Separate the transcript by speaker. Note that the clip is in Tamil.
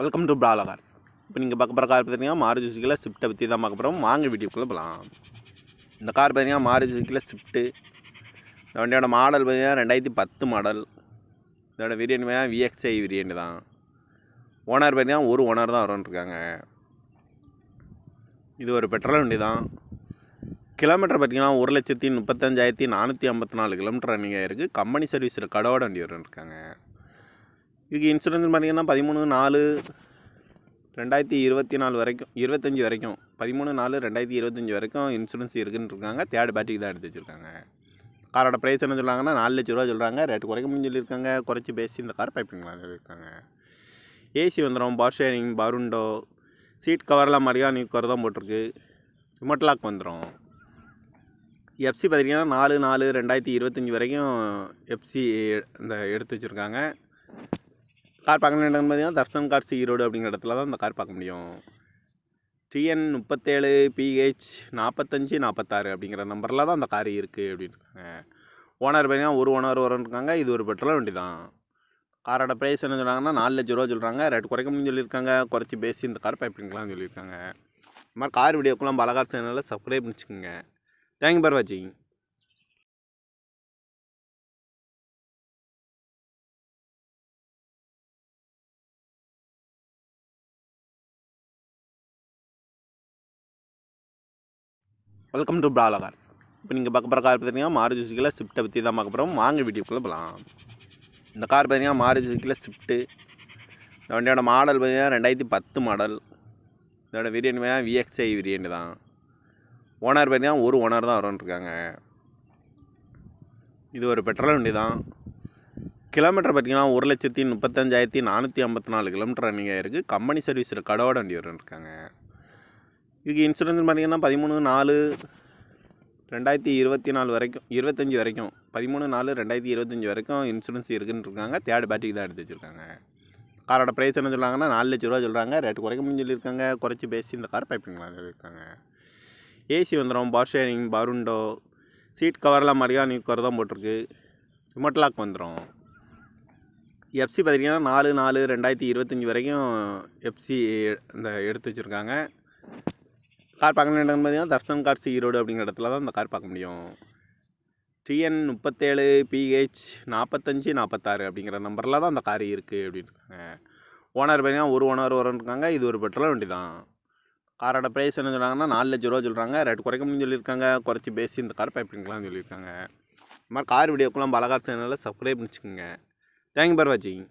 Speaker 1: வெல்கம் டு பிராலா இப்போ நீங்கள் பார்க்க போகிற கார் பார்த்தீங்கன்னா மாரி ஜூசிக்கில் ஸ்விஃப்ட்டை பற்றி தான் பார்க்க போகிறோம் வாங்க வீடியோக்குள்ளே போகலாம் இந்த கார் பார்த்தீங்கன்னா மாரி ஜூசிக்கில் ஸ்விஃப்ட்டு இந்த வண்டியோட மாடல் பார்த்தீங்கன்னா ரெண்டாயிரத்தி பத்து மாடல் இதோட விரியாணி பார்த்தீங்கன்னா விஎக்ஸ்ஐ விரியாணி தான் ஓனர் பார்த்தீங்கன்னா ஒரு ஓனர் தான் இருக்காங்க இது ஒரு பெட்ரோல் வண்டி தான் கிலோமீட்டர் பார்த்திங்கன்னா ஒரு லட்சத்தி முப்பத்தஞ்சாயிரத்தி நானூற்றி ஐம்பத்தி நாலு கிலோமீட்டர் ரன்னிங் ஆகிருக்கு கம்பெனி சர்வீஸ் கடவுட வண்டி இருக்காங்க இதுக்கு இன்சூரன்ஸ் பார்த்திங்கன்னா பதிமூணு நாலு ரெண்டாயிரத்தி இருபத்தி நாலு வரைக்கும் இருபத்தஞ்சி வரைக்கும் பதிமூணு நாலு ரெண்டாயிரத்தி இருபத்தஞ்சி வரைக்கும் இன்சூரன்ஸ் இருக்குன்னு இருக்காங்க தேர்ட் பேட்டரிக்கு தான் எடுத்து வச்சுருக்காங்க காரோட ப்ரைஸ் என்ன சொல்கிறாங்கன்னா நாலு லட்ச ரூபா சொல்கிறாங்க ரேட்டு குறைக்க முடியும்னு சொல்லியிருக்காங்க குறைச்சி பேசி இந்த கார் பைப்பிங்லாம் இருக்காங்க ஏசி வந்துடும் பவர் ஷேரிங் பருண்டோ சீட் கவர்லாம் மாதிரியா நியூ கவர் தான் போட்டிருக்கு ரிமோட் லாக் வந்துடும் எஃப்சி பார்த்திங்கன்னா நாலு நாலு ரெண்டாயிரத்தி இருபத்தஞ்சி வரைக்கும் எஃப்சி இந்த எடுத்து வச்சுருக்காங்க கார் பார்க்க இடம்னு பார்த்தீங்கன்னா தர்சன் கார் ஈரோடு அப்படிங்கிற இடத்துல தான் அந்த கார் பார்க்க முடியும் டிஎன் முப்பத்தேழு பிஹெச் நாற்பத்தஞ்சு நாற்பத்தாறு அப்படிங்கிற நம்பரில் தான் அந்த கார் இருக்குது அப்படின்னு ஓனர் பார்த்தீங்கன்னா ஒரு ஓனர் இருக்காங்க இது ஒரு பெட்ரோல் வண்டி தான் காரோட ப்ரைஸ் என்ன சொன்னாங்கன்னா நாலு லட்ச ரூபா சொல்கிறாங்க ரேட் முடியும் சொல்லியிருக்காங்க குறைச்சி பேசி இந்த கார் பைப்பிங்கலாம் சொல்லியிருக்காங்க இந்த மாதிரி கார் வீடியோக்கெல்லாம் பலகார் சேனலில் சப்ஸ்கிரைப் பண்ணிச்சுக்கோங்க தேங்க்யூ ஃபார் வாட்சிங் வெல்கம் டு பிராலா இப்போ நீங்கள் பார்க்க போகிற கார் பார்த்தீங்கன்னா மாறு ஜூசிக்கில் ஸ்விஃப்ட்டை பற்றி தான் பார்க்க போகிறோம் வாங்க வீட்டுக்குள்ளே போகலாம் இந்த கார் பார்த்தீங்கன்னா மாறு ஜூசிக்கில் ஸ்விஃப்ட்டு இந்த வண்டியோட மாடல் பார்த்தீங்கன்னா ரெண்டாயிரத்தி பத்து மாடல் இதோட விரியாணி பார்த்தீங்கன்னா விஎக்ஸ்ஐ விரியாணி தான் ஓனர் பார்த்தீங்கன்னா ஒரு ஓனர் தான் இருக்காங்க இது ஒரு பெட்ரோல் வண்டி தான் கிலோமீட்டர் பார்த்தீங்கன்னா ஒரு லட்சத்தி முப்பத்தஞ்சாயிரத்தி நானூற்றி ஐம்பத்தி நாலு கிலோமீட்டர் ரன்னிங் ஆகிருக்கு கம்பெனி சர்வீஸில் கடவுட வண்டி இருக்காங்க இதுக்கு இன்சூரன்ஸ் பார்த்திங்கன்னா பதிமூணு நாலு ரெண்டாயிரத்தி இருபத்தி நாலு வரைக்கும் இருபத்தஞ்சி வரைக்கும் பதிமூணு நாலு ரெண்டாயிரத்தி இருபத்தஞ்சி வரைக்கும் இன்சூரன்ஸ் இருக்குன்னு இருக்காங்க தேர்ட் பேட்டரிக்கு தான் எடுத்து வச்சுருக்காங்க காரோட ப்ரைஸ் என்ன சொல்கிறாங்கன்னா நாலு லட்ச ரூபா சொல்கிறாங்க ரேட்டு குறைக்க சொல்லியிருக்காங்க குறைச்சி பேசி இந்த கார் பைப்பிங்லாம் இருக்காங்க ஏசி வந்துடும் பவர் ஷேரிங் பருண்டோ சீட் கவர்லாம் மாதிரியா நீ குறை தான் போட்டிருக்கு ரிமோட் லாக் வந்துடும் எஃப்சி பார்த்திங்கன்னா நாலு நாலு ரெண்டாயிரத்தி இருபத்தஞ்சி வரைக்கும் எஃப்சி இந்த எடுத்து வச்சுருக்காங்க கார் பார்க்க வேண்டிய இடம் பார்த்தீங்கன்னா தர்சன் கார்ஸ் ஈரோடு அப்படிங்கிற இடத்துல தான் அந்த கார் பார்க்க முடியும் டிஎன் முப்பத்தேழு பிஹெச் நாற்பத்தஞ்சு நாற்பத்தாறு அப்படிங்கிற நம்பரில் தான் அந்த கார் இருக்குது அப்படின்னு இருக்காங்க ஓனர் பார்த்தீங்கன்னா ஒரு ஓனர் இருக்காங்க இது ஒரு பெட்ரோல் வண்டி தான் காரோட ப்ரைஸ் என்ன சொல்கிறாங்கன்னா நாலு லட்ச ரூபா சொல்கிறாங்க ரேட் குறைக்க முடியும் சொல்லியிருக்காங்க குறைச்சி பேசி இந்த கார் பைப்பிங்கலாம் சொல்லியிருக்காங்க இந்த மாதிரி கார் வீடியோக்கெல்லாம் பலகார் சேனலில் சப்ஸ்கிரைப் பண்ணிச்சுக்கோங்க தேங்க்யூ பார் வாட்சிங்